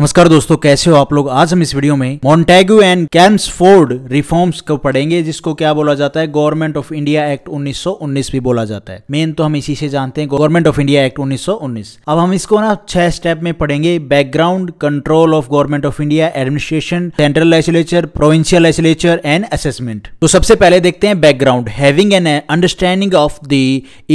नमस्कार दोस्तों कैसे हो आप लोग आज हम इस वीडियो में मॉन्टेग्यू एंड फोर्ड रिफॉर्म्स को पढ़ेंगे जिसको क्या बोला जाता है गवर्नमेंट ऑफ इंडिया एक्ट 1919 भी बोला जाता है मेन तो हम इसी से जानते हैं गवर्नमेंट ऑफ इंडिया एक्ट 1919 अब हम इसको ना छह स्टेप में पढ़ेंगे background control of government of India administration central legislature provincial legislature and assessment तो सबसे पहले देखते हैं background having an understanding of the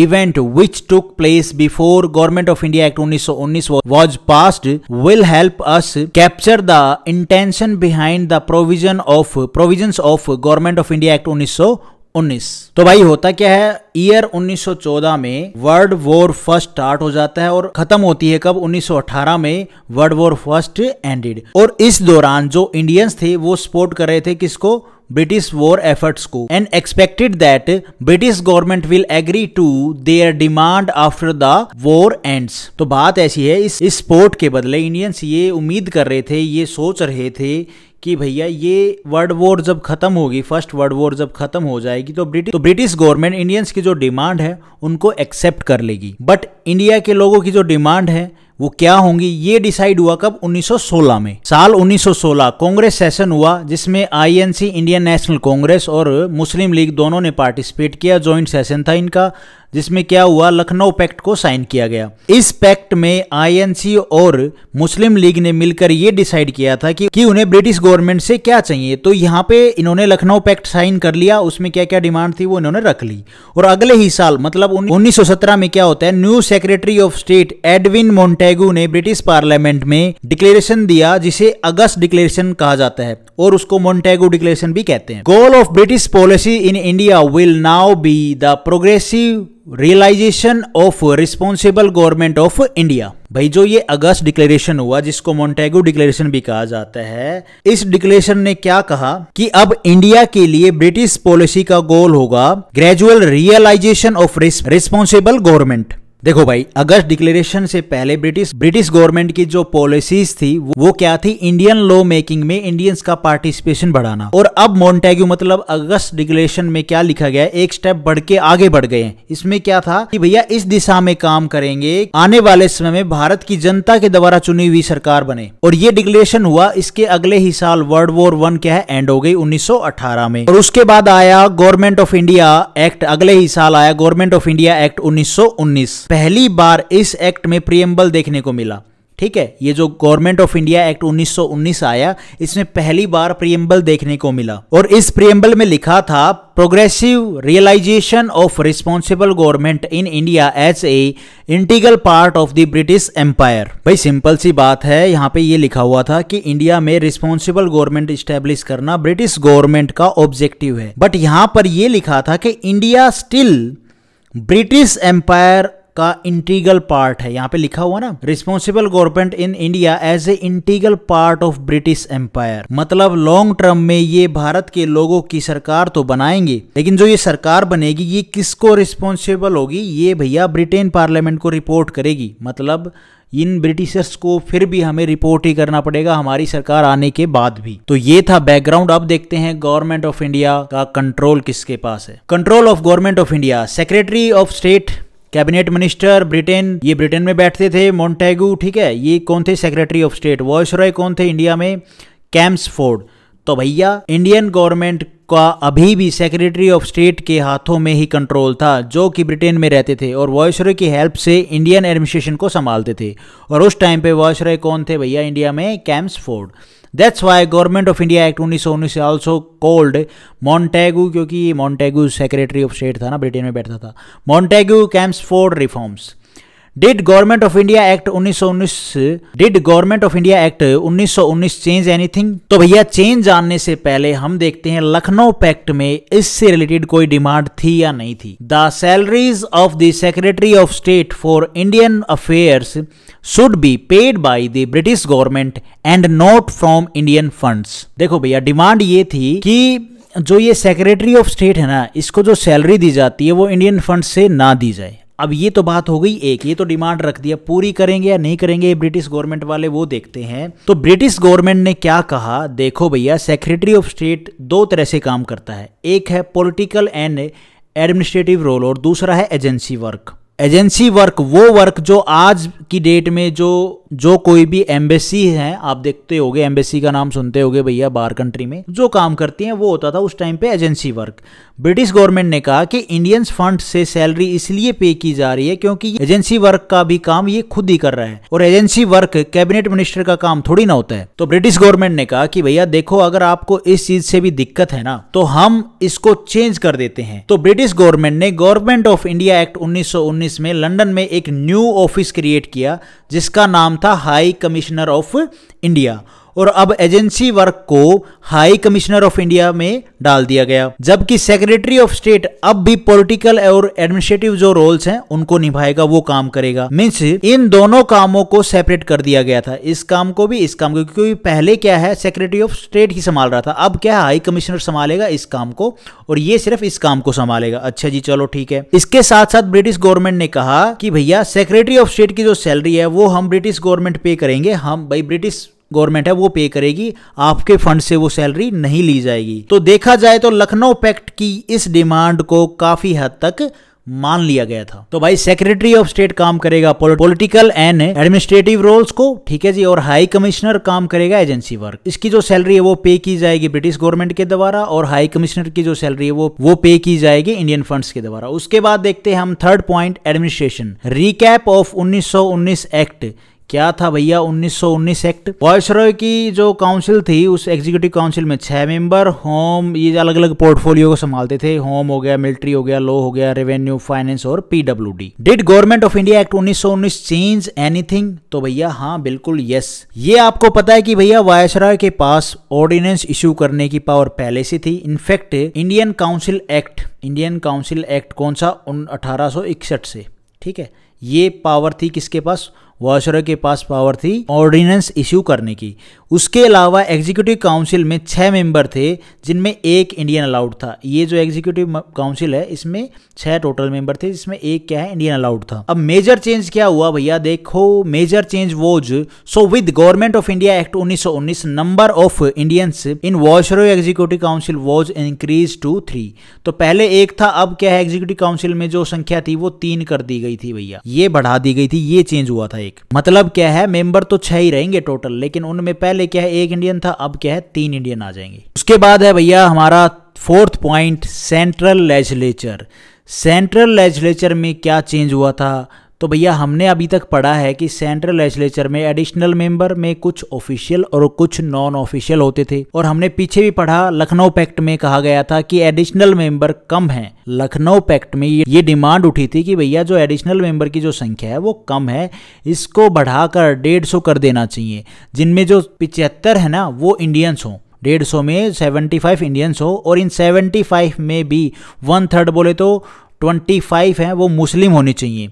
event which took place before government of India act उन्नीस सौ उन्नीस was passed will help us capture the intention behind the provision of provisions of government of India Act 1900 उन्नीस तो भाई होता क्या है year 1914 में वर्ल्ड वॉर फर्स्ट स्टार्ट हो जाता है और खत्म होती है कब 1918 में वर्ल्ड वॉर फर्स्ट एंडेड और इस दौरान जो इंडियंस थे वो सपोर्ट कर रहे थे किसको ब्रिटिश वॉर एफर्ट्स को and expected that British government will agree to their demand after the war ends तो बात ऐसी है इस इस स्पोर्ट के बदले इंडियंस ये उम्मीद कर रहे थे ये सोच रहे थे कि भैया ये वर्ल्ड वॉर जब खत्म होगी फर्स्ट वर्ल्ड वॉर जब खत्म हो जाएगी तो ब्रिटिश तो ब्रिटिश गवर्नमेंट इंडियंस की जो डिमांड है उनको एक्सेप्ट कर लेगी बट इंडिया के लोगों की जो डिमांड है वो क्या होंगी ये डिसाइड हुआ कब 1916 में साल 1916 कांग्रेस सेशन हुआ जिसमें आईएनसी इंडियन नेशनल कांग्रेस और मुस्लिम लीग दोनों ने पार्टिसिपेट किया ज्वाइंट सेशन था इनका जिसमें क्या हुआ लखनऊ पैक्ट को साइन किया गया इस पैक्ट में आईएनसी और मुस्लिम लीग ने मिलकर ये डिसाइड किया था कि, कि उन्हें ब्रिटिश गवर्नमेंट से क्या चाहिए तो यहाँ पे इन्होंने लखनऊ पैक्ट साइन कर लिया उसमें क्या क्या डिमांड थी वो इन्होंने रख ली और अगले ही साल मतलब उन्नीस में क्या होता है new secretary of state Edwin Montagu ने ब्रिटिश पार्लियामेंट में डिक्लेरेशन दिया जिसे अगस्त डिक्लेरेशन कहा जाता है और उसको मोन्टेगो डिक्लेरेशन भी कहते हैं goal of British policy in India will now be the progressive realisation of responsible government of India भाई जो ये अगस्त डिक्लेरेशन हुआ जिसको मोन्टेगो डिक्लेरेशन भी कहा जाता है इस डिक्लेरेशन ने क्या कहा कि अब इंडिया के लिए ब्रिटिश पॉलिसी का गोल होगा gradual realisation of responsible government देखो भाई अगस्त डिक्लेरेशन से पहले ब्रिटिश ब्रिटिश गवर्नमेंट की जो पॉलिसीज थी वो क्या थी इंडियन लॉ मेकिंग में इंडियंस का पार्टिसिपेशन बढ़ाना और अब मोन्टेग्यू मतलब अगस्त डिक्लेरेशन में क्या लिखा गया एक स्टेप बढ़ के आगे बढ़ गए इसमें क्या था कि भैया इस दिशा में काम करेंगे आने वाले समय में भारत की जनता के द्वारा चुनी हुई सरकार बने और ये डिक्लेरेशन हुआ इसके अगले ही साल वर्ल्ड वॉर वन क्या है एंड हो गई उन्नीस में और उसके बाद आया गवर्नमेंट ऑफ इंडिया एक्ट अगले ही साल आया गवर्नमेंट ऑफ इंडिया एक्ट उन्नीस पहली बार इस एक्ट में प्रियम्बल देखने को मिला ठीक है ये जो गवर्नमेंट ऑफ इंडिया एक्ट 1919 आया इसमें पहली बार प्रियम्बल देखने को मिला और इस प्रियम्बल में लिखा था progressive realisation of responsible government in India as a integral part of the British empire भाई सिंपल सी बात है यहाँ पे ये लिखा हुआ था कि इंडिया में रिस्पॉन्सिबल गवर्नमेंट स्टेब्लिश करना ब्रिटिश गवर्नमेंट का ऑब्जेक्टिव है बट यहाँ पर यह लिखा था कि इंडिया स्टिल ब्रिटिश एम्पायर का इंटीगल पार्ट है यहाँ पे लिखा हुआ ना responsible government in India as a integral part of British empire मतलब लॉन्ग टर्म में ये भारत के लोगों की सरकार तो बनाएंगे लेकिन जो ये सरकार बनेगी ये किसको रिस्पॉन्सिबल होगी ये भैया ब्रिटेन पार्लियामेंट को रिपोर्ट करेगी मतलब इन ब्रिटिशर्स को फिर भी हमें रिपोर्ट ही करना पड़ेगा हमारी सरकार आने के बाद भी तो ये था बैकग्राउंड अब देखते हैं गवर्नमेंट ऑफ इंडिया का कंट्रोल किसके पास है control of government of India secretary of state cabinet minister Britain ये ब्रिटेन में बैठते थे मोन्टेगू ठीक है ये कौन थे secretary of state viceroy कौन थे इंडिया में कैम्स तो भैया इंडियन गवर्नमेंट का अभी भी सेक्रेटरी ऑफ स्टेट के हाथों में ही कंट्रोल था जो कि ब्रिटेन में रहते थे और वॉयसराय की हेल्प से इंडियन एडमिनिस्ट्रेशन को संभालते थे और उस टाइम पे वॉयसराय कौन थे भैया इंडिया में फोर्ड that's why government of India act उन्नीस सौ उन्नीस ऑल्सो कोल्ड मॉन्टेगू क्योंकि मॉन्टेगू सेक्रेटरी ऑफ स्टेट था ना ब्रिटेन में बैठता था Montagu Chelmsford reforms did government of India act 1919 did government of India act 1919 change anything तो भैया चेंज जानने से पहले हम देखते हैं लखनऊ पैक्ट में इससे रिलेटेड कोई डिमांड थी या नहीं थी the salaries of the secretary of state for Indian affairs should be paid by the British government and not from Indian funds देखो भैया डिमांड ये थी कि जो ये सेक्रेटरी ऑफ स्टेट है ना इसको जो सैलरी दी जाती है वो इंडियन फंड से ना दी जाए अब ये तो बात हो गई एक ये तो डिमांड रख दिया पूरी करेंगे या नहीं करेंगे ये ब्रिटिश गवर्नमेंट वाले वो देखते हैं तो ब्रिटिश गवर्नमेंट ने क्या कहा देखो भैया सेक्रेटरी ऑफ स्टेट दो तरह से काम करता है एक है पॉलिटिकल एंड एडमिनिस्ट्रेटिव रोल और दूसरा है एजेंसी वर्क एजेंसी वर्क वो वर्क जो आज की डेट में जो जो कोई भी एम्बेसी है आप देखते गए एम्बेसी का नाम सुनते हो भैया बाहर कंट्री में जो काम करती है वो होता था उस टाइम पे एजेंसी वर्क ब्रिटिश गवर्नमेंट ने कहा कि इंडियंस फंड से सैलरी इसलिए पे की जा रही है क्योंकि एजेंसी वर्क का भी काम ये खुद ही कर रहा है और एजेंसी वर्क कैबिनेट मिनिस्टर का काम थोड़ी ना होता है तो ब्रिटिश गवर्नमेंट ने कहा कि भैया देखो अगर आपको इस चीज से भी दिक्कत है ना तो हम इसको चेंज कर देते हैं तो ब्रिटिश गवर्नमेंट ने गवर्नमेंट ऑफ इंडिया एक्ट उन्नीस में लंडन में एक न्यू ऑफिस क्रिएट किया जिसका नाम था हाई कमिश्नर ऑफ इंडिया और अब एजेंसी वर्क को हाई कमिश्नर ऑफ इंडिया में डाल दिया गया जबकि सेक्रेटरी ऑफ स्टेट अब भी पॉलिटिकल और एडमिनिस्ट्रेटिव जो रोल्स हैं उनको निभाएगा वो काम करेगा मीन्स इन दोनों कामों को सेपरेट कर दिया गया था इस काम को भी इस काम को क्योंकि पहले क्या है सेक्रेटरी ऑफ स्टेट ही संभाल रहा था अब क्या है हाई कमिश्नर संभालेगा इस काम को और ये सिर्फ इस काम को संभालेगा अच्छा जी चलो ठीक है इसके साथ साथ ब्रिटिश गवर्नमेंट ने कहा कि भैया सेक्रेटरी ऑफ स्टेट की जो सैलरी है वो हम ब्रिटिश गवर्नमेंट पे करेंगे हम भाई ब्रिटिश गवर्नमेंट है वो पे करेगी आपके फंड से वो सैलरी नहीं ली जाएगी तो देखा जाए तो लखनऊ पैक्ट की इस डिमांड को काफी हद तक मान लिया गया था तो भाई सेक्रेटरी ऑफ स्टेट काम करेगा पॉलिटिकल एंड एडमिनिस्ट्रेटिव रोल्स को ठीक है जी और हाई कमिश्नर काम करेगा एजेंसी वर्क इसकी जो सैलरी है वो पे की जाएगी ब्रिटिश गवर्नमेंट के द्वारा और हाई कमिश्नर की जो सैलरी है वो वो पे की जाएगी इंडियन फंड्स के द्वारा उसके बाद देखते हैं हम third point administration recap of उन्नीस एक्ट क्या था भैया 1919 एक्ट वॉयसराय की जो काउंसिल थी उस एग्जीक्यूटिव काउंसिल में छह मेंबर होम ये अलग अलग पोर्टफोलियो को संभालते थे होम हो गया मिलिट्री हो गया लॉ हो गया रेवेन्यू फाइनेंस और डी did government of India act 1919 change anything तो भैया हाँ बिल्कुल यस ये आपको पता है कि भैया वायसराय के पास ऑर्डिनेंस इश्यू करने की पावर पहले से थी in fact Indian council act Indian council act कौन सा अठारह से ठीक है ये पावर थी किसके पास वॉशरों के पास पावर थी ऑर्डिनेंस इश्यू करने की उसके अलावा एग्जीक्यूटिव काउंसिल में छः मेंबर थे जिनमें एक इंडियन अलाउड था ये जो एग्जीक्यूटिव काउंसिल है इसमें छः टोटल मेंबर थे जिसमें एक क्या है इंडियन अलाउड था अब मेजर चेंज क्या हुआ भैया देखो major change was so with government of India act उन्नीस number of Indians in viceroy executive council was increase to three तो पहले एक था अब क्या है एग्जीक्यूटिव काउंसिल में जो संख्या थी वो तीन कर दी गई थी भैया ये बढ़ा दी गई थी ये चेंज हुआ था एक एक मतलब क्या है मेंबर तो छह ही रहेंगे टोटल लेकिन उनमें पहले क्या है एक इंडियन था अब क्या है तीन इंडियन आ जाएंगे उसके बाद है भैया हमारा fourth point central legislature central legislature में क्या चेंज हुआ था तो भैया हमने अभी तक पढ़ा है कि सेंट्रल लेजिस्लेचर में एडिशनल मेंबर में कुछ ऑफिशियल और कुछ नॉन ऑफिशियल होते थे और हमने पीछे भी पढ़ा लखनऊ पैक्ट में कहा गया था कि एडिशनल मेंबर कम है लखनऊ पैक्ट में ये डिमांड उठी थी कि भैया जो एडिशनल मेंबर की जो संख्या है वो कम है इसको बढ़ाकर डेढ़ सौ कर देना चाहिए जिनमें जो पिचहत्तर है ना वो इंडियंस हों डेढ़ सौ में सेवेंटी फाइव इंडियंस हो और इन सेवेंटी फाइव में भी वन थर्ड बोले तो ट्वेंटी फाइव हैं वो मुस्लिम होने चाहिए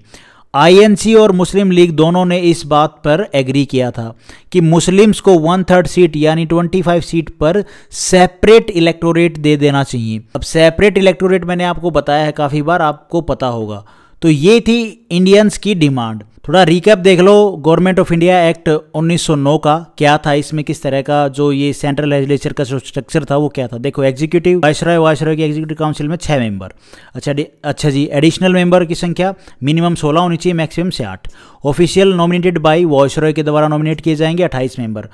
आईएनसी और मुस्लिम लीग दोनों ने इस बात पर एग्री किया था कि मुस्लिम्स को वन थर्ड सीट यानी 25 सीट पर सेपरेट इलेक्टोरेट दे देना चाहिए अब सेपरेट इलेक्टोरेट मैंने आपको बताया है काफ़ी बार आपको पता होगा तो ये थी इंडियंस की डिमांड थोड़ा रिकैप देख लो गवर्नमेंट ऑफ इंडिया एक्ट 1909 का क्या था इसमें किस तरह का जो ये सेंट्रल लेजिस्लेचर का जो स्ट्रक्चर था वो क्या था देखो एग्जीक्यूटिव वायसराय वायसराय की एग्जीक्यूटिव काउंसिल में छः मेंबर अच्छा अच्छा जी एडिशनल मेंबर की संख्या मिनिमम सोलह होनी चाहिए मैक्सिमम से आठ ऑफिशियल नॉमिनेटेड बाई वायसराय के द्वारा नॉमिनेट किए जाएंगे अट्ठाईस मेंबर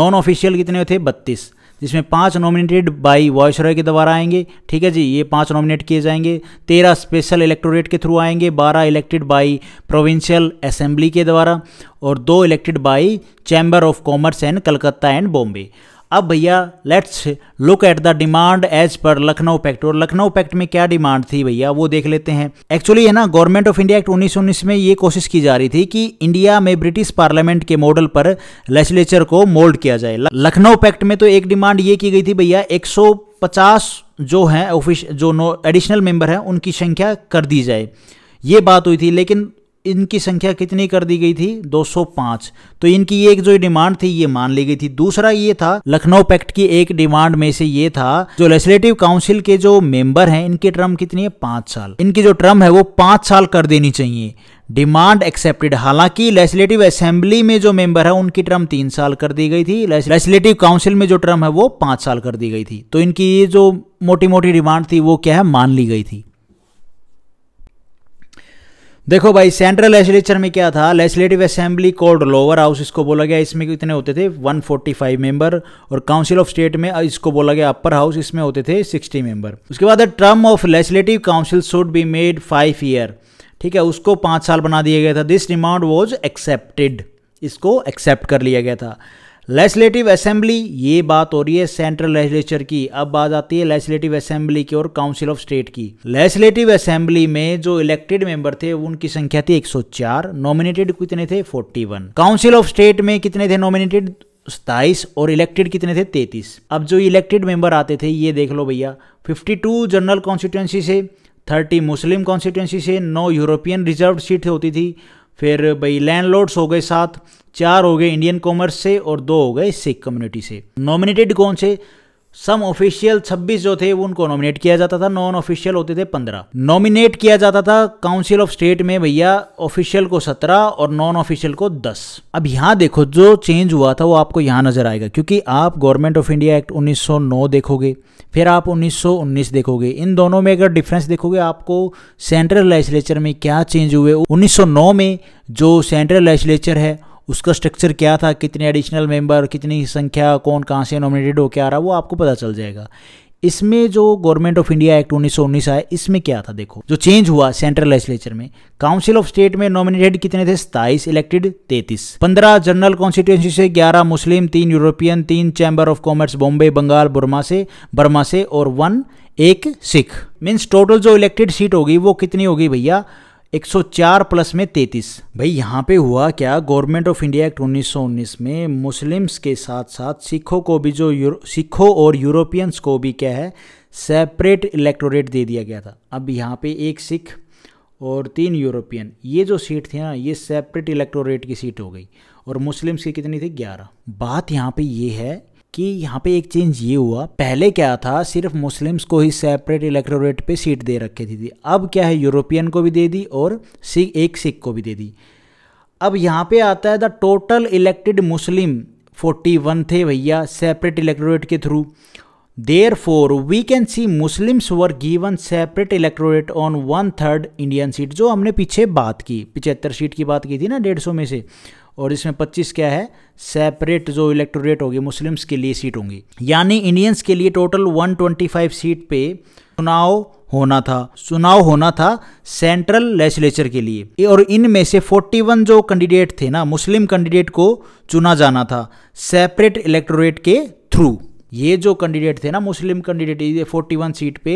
नॉन ऑफिशियल कितने थे बत्तीस जिसमें पाँच नॉमिनेटेड बाई वॉयसराय के द्वारा आएंगे ठीक है जी ये पाँच नॉमिनेट किए जाएंगे तेरह स्पेशल इलेक्टोरेट के थ्रू आएंगे बारह इलेक्टेड बाई प्रोविंशियल असेंबली के द्वारा और दो elected by chamber of commerce and Calcutta and Bombay अब भैया let's look at the demand as पर लखनऊ पैक्ट और लखनऊ पैक्ट में क्या डिमांड थी भैया वो देख लेते हैं एक्चुअली है ना गवर्नमेंट ऑफ इंडिया एक्ट उन्नीस में ये कोशिश की जा रही थी कि इंडिया में ब्रिटिश पार्लियामेंट के मॉडल पर लेजिस्लेचर को मोल्ड किया जाए लखनऊ पैक्ट में तो एक डिमांड ये की गई थी भैया एक जो है ऑफिस जो नो एडिशनल मेंबर हैं उनकी संख्या कर दी जाए ये बात हुई थी लेकिन इनकी संख्या कितनी कर दी गई थी 205 तो इनकी एक जो डिमांड थी ये मान ली गई थी दूसरा ये था लखनऊ पैक्ट की एक डिमांड में से ये था जो लेजिस्लेटिव काउंसिल के जो मेंबर हैं इनकी टर्म कितनी है पांच साल इनकी जो टर्म है वो पांच साल कर देनी चाहिए डिमांड एक्सेप्टेड हालांकि लेजिस्लेटिव असेंबली में जो मेंबर है उनकी टर्म तीन साल कर दी गई थी लेजिस्लेटिव काउंसिल में जो टर्म है वो पांच साल कर दी गई थी तो इनकी ये जो मोटी मोटी डिमांड थी वो क्या है मान ली गई थी देखो भाई सेंट्रल लेजिस्लेचर में क्या था legislative assembly called lower house इसको बोला गया इसमें कितने होते थे 145 मेंबर और काउंसिल ऑफ स्टेट में इसको बोला गया अपर हाउस इसमें होते थे 60 मेंबर उसके बाद term of legislative council should be made five year ठीक है उसको पाँच साल बना दिया गया था दिस डिमांड वॉज एक्सेप्टेड इसको एक्सेप्ट कर लिया गया था लेजिस्लेटिव असेंबली ये बात हो रही है सेंट्रल लेजिस्लेचर की अब बात आती है लेजिस्लेटिव असेंबली की और काउंसिल ऑफ स्टेट की लेजिस्लेटिव असेंबली में जो इलेक्टेड मेंबर थे उनकी संख्या थी 104 नॉमिनेटेड कितने थे 41 काउंसिल ऑफ स्टेट में कितने थे नॉमिनेटेड सताइस और इलेक्टेड कितने थे तैतीस अब जो इलेक्टेड मेंबर आते थे ये देख लो भैया फिफ्टी जनरल कॉन्स्टिट्युएंसी से थर्टी मुस्लिम कॉन्स्टिट्युएंसी से नौ यूरोपियन रिजर्व सीट होती थी फिर भाई लैंडलॉर्ड्स हो गए सात चार हो गए इंडियन कॉमर्स से और दो हो गए सिख कम्युनिटी से नॉमिनेटेड कौन से सम ऑफिशियल 26 जो थे उनको नॉमिनेट किया जाता था नॉन ऑफिशियल होते थे 15 नॉमिनेट किया जाता था काउंसिल ऑफ स्टेट में भैया ऑफिशियल को 17 और नॉन ऑफिशियल को 10 अब यहां देखो जो चेंज हुआ था वो आपको यहां नजर आएगा क्योंकि आप गवर्नमेंट ऑफ इंडिया एक्ट 1909 देखोगे फिर आप 1919 देखोगे इन दोनों में अगर डिफरेंस देखोगे आपको सेंट्रल लेजिस्लेचर में क्या चेंज हुए उन्नीस में जो सेंट्रल लेजिस्लेचर है उसका स्ट्रक्चर क्या था कितने एडिशनल मेंबर कितनी संख्या कौन कहाँ से नॉमिनेटेड होकर आ रहा वो आपको पता चल जाएगा इसमें जो गवर्नमेंट ऑफ इंडिया एक्ट उन्नीस सौ उन्नीस आया इसमें क्या था देखो जो चेंज हुआ सेंट्रल लेजिस्लेचर में काउंसिल ऑफ स्टेट में नॉमिनेटेड कितने थे सताइस इलेक्टेड तैतीस पंद्रह जनरल कॉन्स्टिट्यूंसी से ग्यारह मुस्लिम तीन यूरोपियन तीन chamber of commerce Bombay Bengal Burma से बर्मा से और वन एक सिख मीन्स टोटल जो इलेक्टेड सीट होगी वो कितनी होगी भैया 104 प्लस में 33 भाई यहाँ पे हुआ क्या गवर्नमेंट ऑफ इंडिया एक्ट 1919 में मुस्लिम्स के साथ साथ सिखों को भी जो सिखों और यूरोपियंस को भी क्या है सेपरेट इलेक्टोरेट दे दिया गया था अब यहाँ पे एक सिख और तीन यूरोपियन ये जो सीट थी ना ये सेपरेट इलेक्टोरेट की सीट हो गई और मुस्लिम्स की कितनी थी ग्यारह बात यहाँ पे ये है कि यहाँ पे एक चेंज ये हुआ पहले क्या था सिर्फ मुस्लिम्स को ही सेपरेट इलेक्टोरेट पे सीट दे रखी थी अब क्या है यूरोपियन को भी दे दी और सिख एक सिख को भी दे दी अब यहाँ पे आता है द टोटल इलेक्टेड मुस्लिम 41 थे भैया सेपरेट इलेक्टोरेट के through therefore we can see Muslims were given separate electorate on one third Indian seat जो हमने पीछे बात की पिचहत्तर सीट की बात की थी ना डेढ़ सौ में से और इसमें 25 क्या है सेपरेट जो इलेक्टोरेट होगी मुस्लिम्स के लिए सीट होंगी यानी इंडियंस के लिए टोटल 125 सीट पे चुनाव होना था चुनाव होना था सेंट्रल लेजिस्लेचर के लिए और इनमें से 41 जो कैंडिडेट थे ना मुस्लिम कैंडिडेट को चुना जाना था सेपरेट इलेक्टोरेट के थ्रू ये जो कैंडिडेट थे ना मुस्लिम कैंडिडेट ये 41 सीट पे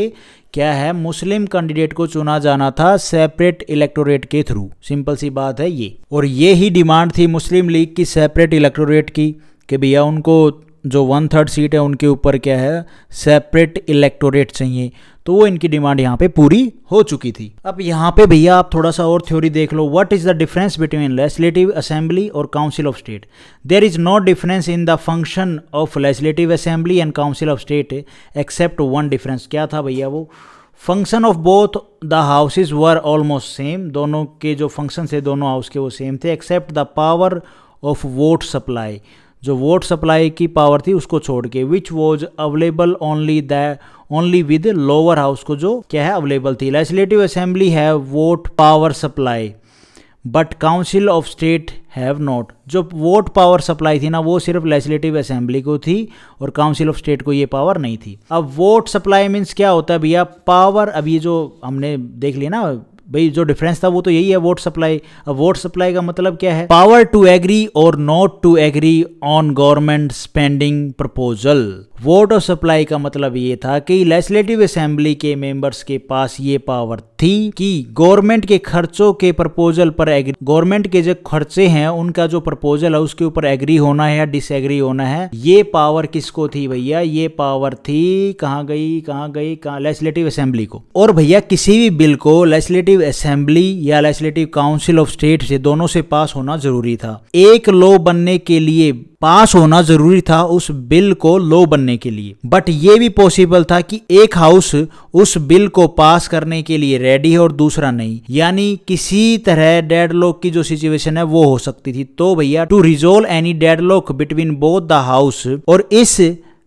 क्या है मुस्लिम कैंडिडेट को चुना जाना था सेपरेट इलेक्टोरेट के थ्रू सिंपल सी बात है ये और ये ही डिमांड थी मुस्लिम लीग की सेपरेट इलेक्टोरेट की कि भैया उनको जो वन थर्ड सीट है उनके ऊपर क्या है सेपरेट इलेक्टोरेट चाहिए तो वो इनकी डिमांड यहाँ पे पूरी हो चुकी थी अब यहाँ पे भैया आप थोड़ा सा और थ्योरी देख लो what is the difference between legislative assembly और council of state there is no difference in the function of legislative assembly and council of state except one difference क्या था भैया वो function of both the houses were almost same दोनों के जो function थे दोनों हाउस के वो सेम थे except the power of vote supply जो वोट सप्लाई की पावर थी उसको छोड़ के which was available only the only with lower house को जो क्या है अवेलेबल थी लेजिस्लेटिव असेंबली है vote power supply but council of state have not जो वोट पावर सप्लाई थी ना वो सिर्फ लेजिस्लेटिव असेंबली को थी और काउंसिल ऑफ स्टेट को ये पावर नहीं थी अब वोट सप्लाई मीन्स क्या होता है भैया पावर अब ये जो हमने देख लिया ना भाई जो डिफरेंस था वो तो यही है वोट सप्लाई अब वोट सप्लाई का मतलब क्या है पावर टू एग्री और not to agree on government spending proposal vote of supply का मतलब ये था कि लेजिस्लेटिव असेंबली के मेंबर्स के पास ये पावर थी कि गवर्नमेंट के खर्चों के प्रपोजल पर एग्री गवर्नमेंट के जो खर्चे हैं उनका जो प्रपोजल है उसके ऊपर एग्री होना है या डिसएग्री होना है ये पावर किसको थी भैया ये पावर थी कहाँ गई कहाँ गई कहा लेजिस्लेटिव असेंबली को और भैया किसी भी बिल को लेजिस्लेटिव लेजिस्लेटिव असेंबली या लेजिस्लेटिव काउंसिल ऑफ स्टेट से दोनों से पास होना जरूरी था एक लॉ बनने के लिए पास होना जरूरी था उस बिल को लॉ बनने के लिए बट ये भी पॉसिबल था कि एक हाउस उस बिल को पास करने के लिए रेडी है और दूसरा नहीं यानी किसी तरह डेड लॉक की जो सिचुएशन है वो हो सकती थी तो भैया to resolve any dead lock between both the house और इस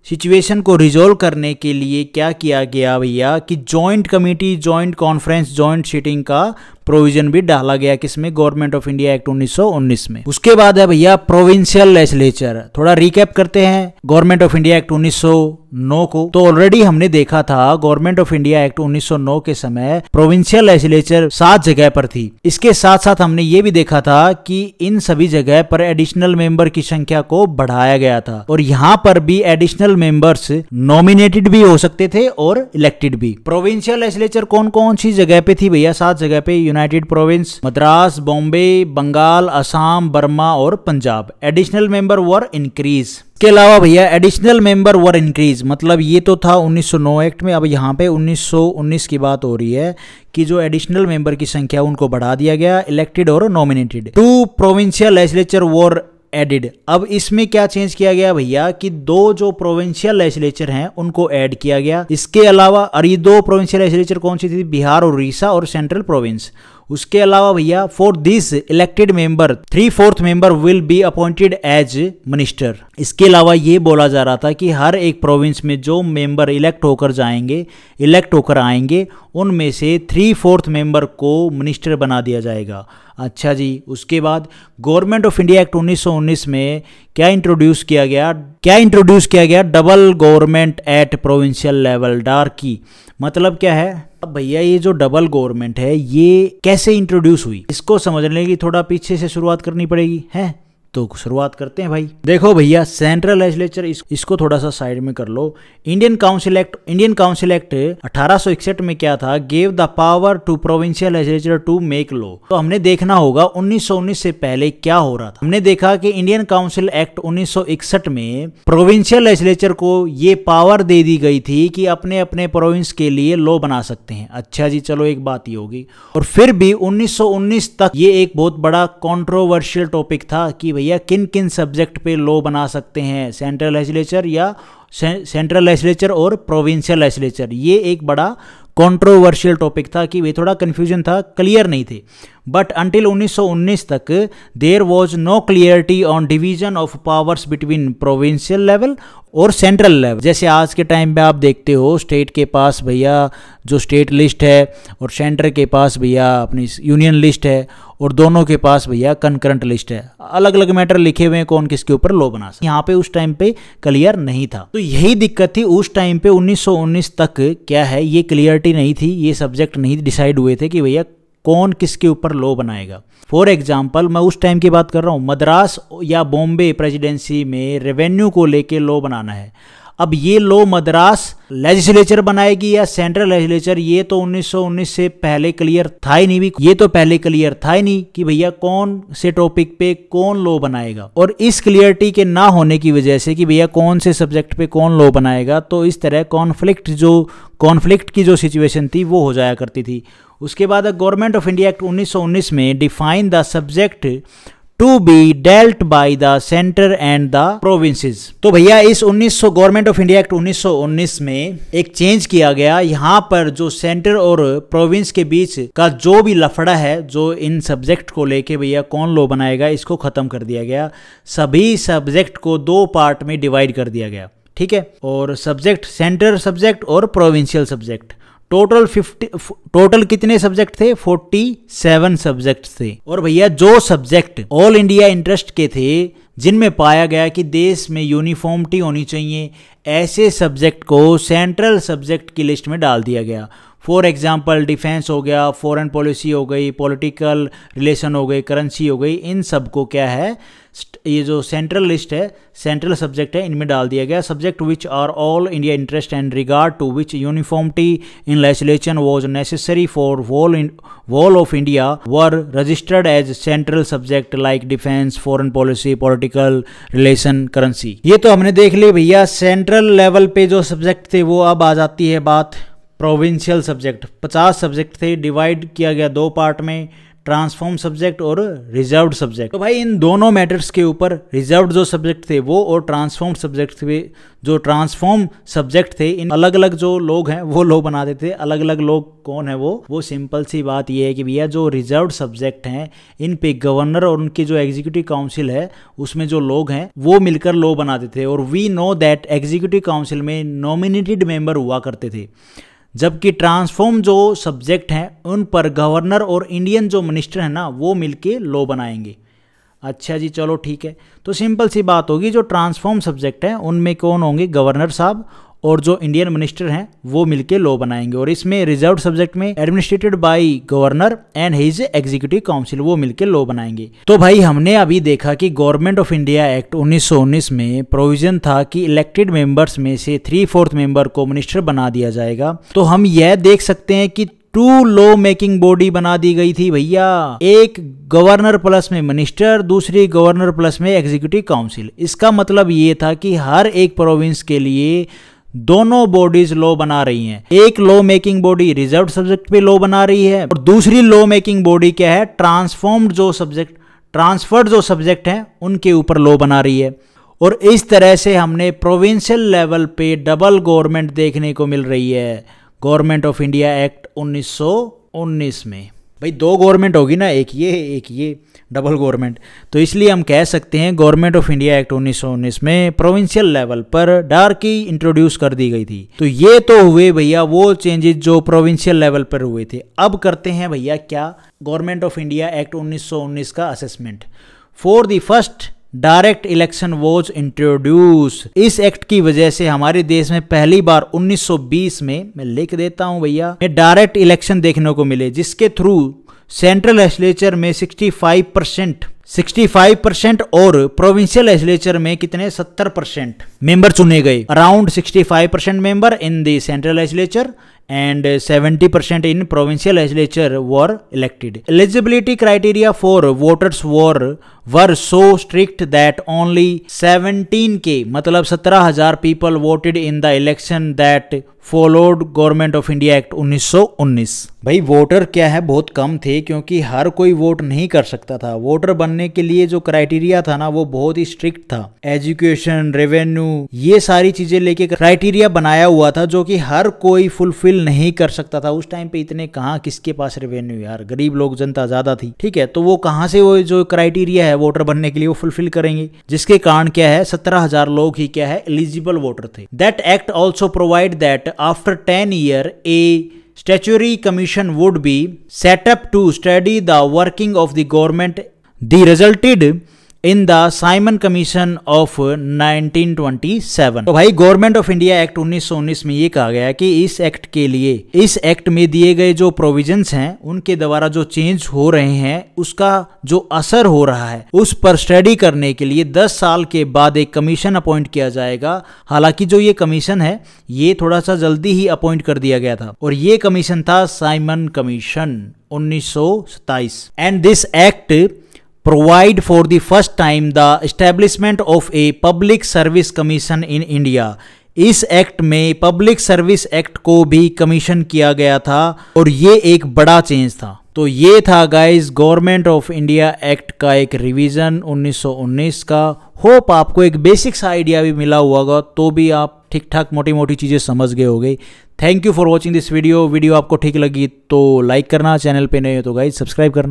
सिचुएशन को रिजोल्व करने के लिए क्या किया गया भैया कि joint committee joint conference joint sitting का प्रोविजन भी डाला गया किसमें गवर्नमेंट ऑफ इंडिया एक्ट 1919 में उसके बाद है भैया प्रोविंशियल लेजिस्लेचर थोड़ा रिकैप करते हैं गवर्नमेंट ऑफ इंडिया एक्ट 1909 को तो ऑलरेडी हमने देखा था गवर्नमेंट ऑफ इंडिया एक्ट 1909 के समय प्रोविंशियल लेजिस्लेचर सात जगह पर थी इसके साथ साथ हमने ये भी देखा था कि इन सभी जगह पर एडिशनल मेंबर की संख्या को बढ़ाया गया था और यहाँ पर भी एडिशनल मेंबर्स नॉमिनेटेड भी हो सकते थे और इलेक्टेड भी प्रोविंशियल लेजिस्लेचर कौन कौन सी जगह पे थी भैया सात जगह पे unite united province Madras Bombay Bengal Assam Burma और Punjab additional member were increase के अलावा भैया एडिशनल मेंबर वर इंक्रीज मतलब ये तो था 1909 एक्ट में अब यहाँ पे 1919 की बात हो रही है कि जो एडिशनल मेंबर की संख्या उनको बढ़ा दिया गया इलेक्टेड और nominated to provincial legislature were added अब इसमें क्या चेंज किया गया भैया कि दो जो प्रोविंशियल लेजिस्लेचर हैं उनको ऐड किया गया इसके अलावा और ये दो प्रोविंशियल लेजिस्लेचर कौन सी थी बिहार उड़ीसा और सेंट्रल प्रोविंस उसके अलावा भैया for this elected member three fourth member will be appointed as minister इसके अलावा ये बोला जा रहा था कि हर एक प्रोविंस में जो मेंबर इलेक्ट होकर जाएंगे इलेक्ट होकर आएंगे उनमें से थ्री फोर्थ मेंबर को मिनिस्टर बना दिया जाएगा अच्छा जी उसके बाद गवर्नमेंट ऑफ इंडिया एक्ट 1919 में क्या इंट्रोड्यूस किया गया क्या इंट्रोड्यूस किया गया double government at provincial level diarchy मतलब क्या है अब भैया ये जो डबल गवर्नमेंट है ये कैसे इंट्रोड्यूस हुई इसको समझने की थोड़ा पीछे से शुरुआत करनी पड़ेगी है तो शुरुआत करते हैं भाई देखो भैया सेंट्रल लेजिस्लेचर इस, इसको थोड़ा सा साइड में कर लो Indian council act Indian council act अठारह में क्या था gave the power to provincial legislature to make law तो हमने देखना होगा 1919 से पहले क्या हो रहा था हमने देखा कि इंडियन काउंसिल एक्ट 1961 में प्रोविंशियल लेजिस्लेचर को ये पावर दे दी गई थी कि अपने अपने प्रोविंस के लिए लॉ बना सकते हैं अच्छा जी चलो एक बात ये होगी और फिर भी उन्नीस तक ये एक बहुत बड़ा कॉन्ट्रोवर्शियल टॉपिक था कि भैया किन किन सब्जेक्ट पे लॉ बना सकते हैं सेंट्रल लेजिस्लेचर या सेंट्रल लेजिस्लेचर और प्रोविंशियल लेजिस्लेचर ये एक बड़ा कंट्रोवर्शियल टॉपिक था कि वे थोड़ा कन्फ्यूजन था क्लियर नहीं थे बट अंटिल 1919 तक there was no clarity on division of powers between provincial level और सेंट्रल लेवल जैसे आज के टाइम में आप देखते हो स्टेट के पास भैया जो स्टेट लिस्ट है और सेंटर के पास भैया अपनी यूनियन लिस्ट है और दोनों के पास भैया कनकरंट लिस्ट है अलग अलग मैटर लिखे हुए हैं कौन किसके ऊपर लो बना सकते यहाँ पे उस टाइम पे क्लियर नहीं था तो यही दिक्कत थी उस टाइम पे 1919 तक क्या है ये क्लियरिटी नहीं थी ये सब्जेक्ट नहीं डिसाइड हुए थे कि भैया कौन किसके ऊपर लॉ बनाएगा फॉर एग्जाम्पल मैं उस टाइम की बात कर रहा हूँ मद्रास या बॉम्बे प्रेजिडेंसी में रेवेन्यू को लेके लो बनाना है अब ये लो मद्रास लेजिस्लेचर बनाएगी या सेंट्रल लेजिस्लेचर ये तो 1919 से पहले क्लियर था ही नहीं भी ये तो पहले क्लियर था ही नहीं कि भैया कौन से टॉपिक पे कौन लो बनाएगा और इस क्लियरिटी के ना होने की वजह से कि भैया कौन से सब्जेक्ट पे कौन लो बनाएगा तो इस तरह कॉन्फ्लिक्ट जो कॉन्फ्लिक्ट की जो सिचुएशन थी वो हो जाया करती थी उसके बाद गवर्नमेंट ऑफ इंडिया एक्ट 1919 में define the subject to be dealt by the centre and the provinces तो भैया इस 1900 गवर्नमेंट ऑफ इंडिया एक्ट 1919 में एक चेंज किया गया यहाँ पर जो सेंटर और प्रोविंस के बीच का जो भी लफड़ा है जो इन सब्जेक्ट को लेके भैया कौन लो बनाएगा इसको खत्म कर दिया गया सभी सब्जेक्ट को दो पार्ट में डिवाइड कर दिया गया ठीक है और सब्जेक्ट सेंटर सब्जेक्ट और provincial subject total fifty total कितने सब्जेक्ट थे फोर्टी सेवन सब्जेक्ट थे और भैया जो सब्जेक्ट ऑल इंडिया इंटरेस्ट के थे जिनमें पाया गया कि देश में यूनिफॉर्मिटी होनी चाहिए ऐसे सब्जेक्ट को सेंट्रल सब्जेक्ट की लिस्ट में डाल दिया गया फॉर एग्जाम्पल डिफेंस हो गया फॉरेन पॉलिसी हो गई पॉलिटिकल रिलेशन हो गई करेंसी हो गई इन सब को क्या है ये जो सेंट्रल लिस्ट है सेंट्रल सब्जेक्ट है इनमें डाल दिया गया subject which are all India interest and regard to which uniformity in legislation was necessary for whole whole of India were registered as central subject like defence foreign policy political relation currency ये तो हमने देख ली भैया central level पे जो subject थे वो अब आ जाती है बात प्रोविंशियल सब्जेक्ट 50 सब्जेक्ट थे डिवाइड किया गया दो पार्ट में ट्रांसफॉर्म सब्जेक्ट और रिजर्व सब्जेक्ट तो भाई इन दोनों मैटर्स के ऊपर रिजर्व जो सब्जेक्ट थे वो और ट्रांसफॉर्म सब्जेक्ट थे जो ट्रांसफॉर्म सब्जेक्ट थे इन अलग अलग जो लोग हैं वो लोग बनाते थे अलग अलग लोग कौन है वो वो सिंपल सी बात ये है कि भैया जो रिजर्व सब्जेक्ट हैं इन पे गवर्नर और उनकी जो एग्जीक्यूटिव काउंसिल है उसमें जो लोग हैं वो मिलकर लॉ बनाते थे और we know that executive council में नॉमिनेटेड मेंबर हुआ करते थे जबकि ट्रांसफॉर्म जो सब्जेक्ट हैं उन पर गवर्नर और इंडियन जो मिनिस्टर हैं ना वो मिलके लॉ बनाएंगे अच्छा जी चलो ठीक है तो सिंपल सी बात होगी जो ट्रांसफॉर्म सब्जेक्ट हैं उनमें कौन होंगे गवर्नर साहब और जो इंडियन मिनिस्टर हैं वो मिलकर लॉ बनाएंगे और इसमें रिजर्व सब्जेक्ट में administrated by governor and his executive council वो मिलकर लॉ बनाएंगे तो भाई हमने अभी देखा कि गवर्नमेंट ऑफ इंडिया एक्ट 1919 में प्रोविजन था कि इलेक्टेड मेंबर्स में से थ्री फोर्थ मेंबर को मिनिस्टर बना दिया जाएगा तो हम यह देख सकते हैं कि टू लॉ मेकिंग बॉडी बना दी गई थी भैया एक गवर्नर प्लस में मिनिस्टर दूसरी गवर्नर प्लस में एग्जीक्यूटिव काउंसिल इसका मतलब ये था कि हर एक प्रोविंस के लिए दोनों बॉडीज लॉ बना रही हैं एक law making body reserve subject पे लॉ बना रही है और दूसरी लॉ मेकिंग बॉडी क्या है ट्रांसफॉर्म्ड जो सब्जेक्ट ट्रांसफर्ड जो सब्जेक्ट हैं उनके ऊपर लॉ बना रही है और इस तरह से हमने प्रोविंशियल लेवल पे डबल गवर्नमेंट देखने को मिल रही है गवर्नमेंट ऑफ इंडिया एक्ट 1919 में भाई दो गवर्नमेंट होगी ना एक ये एक ये डबल गवर्नमेंट तो इसलिए हम कह सकते हैं गवर्नमेंट ऑफ इंडिया एक्ट उन्नीस में प्रोविंशियल लेवल पर डार्की इंट्रोड्यूस कर दी गई थी तो ये तो हुए भैया वो चेंजेस जो प्रोविंशियल लेवल पर हुए थे अब करते हैं भैया क्या गवर्नमेंट ऑफ इंडिया एक्ट 1919 का assessment for the first direct election was introduce इस एक्ट की वजह से हमारे देश में पहली बार 1920 में मैं लिख देता हूं भैया डायरेक्ट इलेक्शन देखने को मिले जिसके थ्रू सेंट्रल लेजिस्लेचर में 65 परसेंट 65 परसेंट और प्रोविंशियल लेजिस्लेचर में कितने 70 परसेंट मेंबर चुने गए around 65 percent member in the central legislature and 70% uh, in provincial legislature were elected. Eligibility criteria for voters were were so strict that only 17k मतलब 17000 people voted in the election that followed government of India act 1919 भाई voter क्या है बहुत कम थे क्योंकि हर कोई vote नहीं कर सकता था वोटर बनने के लिए जो क्राइटेरिया था ना वो बहुत ही स्ट्रिक्ट था एजुकेशन रेवेन्यू ये सारी चीजें लेके क्राइटेरिया बनाया हुआ था जो कि हर कोई फुलफिल नहीं कर सकता था उस टाइम पे इतने कहाँ किसके पास रेवेन्यू यार गरीब लोग जनता ज्यादा थी ठीक है तो वो कहाँ से वो जो क्राइटेरिया है वोटर बनने के लिए वो फुलफिल करेंगे जिसके कारण क्या है सत्रह लोग ही क्या है एलिजिबल वोटर थे that act also provide that after 10 years, a statutory commission would be set up to study the working of the government. The resulted in the Simon commission of 1927 तो भाई गवर्नमेंट ऑफ इंडिया एक्ट 1919 में ये कहा गया कि इस act के लिए इस एक्ट में दिए गए जो प्रोविजंस हैं उनके द्वारा जो चेंज हो रहे हैं उसका जो असर हो रहा है उस पर स्टडी करने के लिए 10 साल के बाद एक कमीशन अपॉइंट किया जाएगा हालांकि जो ये कमीशन है ये थोड़ा सा जल्दी ही अपॉइंट कर दिया गया था और ये कमीशन था Simon commission 1927 and this act provide for the first time the establishment of a public service commission in India इस एक्ट में पब्लिक सर्विस एक्ट को भी कमीशन किया गया था और ये एक बड़ा चेंज था तो ये था guys government of India act का एक रिवीजन 1919 का होप आपको एक बेसिक्स आइडिया भी मिला हुआ होगा तो भी आप ठीक ठाक मोटी मोटी चीज़ें समझ गए होगे thank you for watching this video video आपको ठीक लगी तो लाइक करना चैनल पे नए हो तो गाइज सब्सक्राइब करना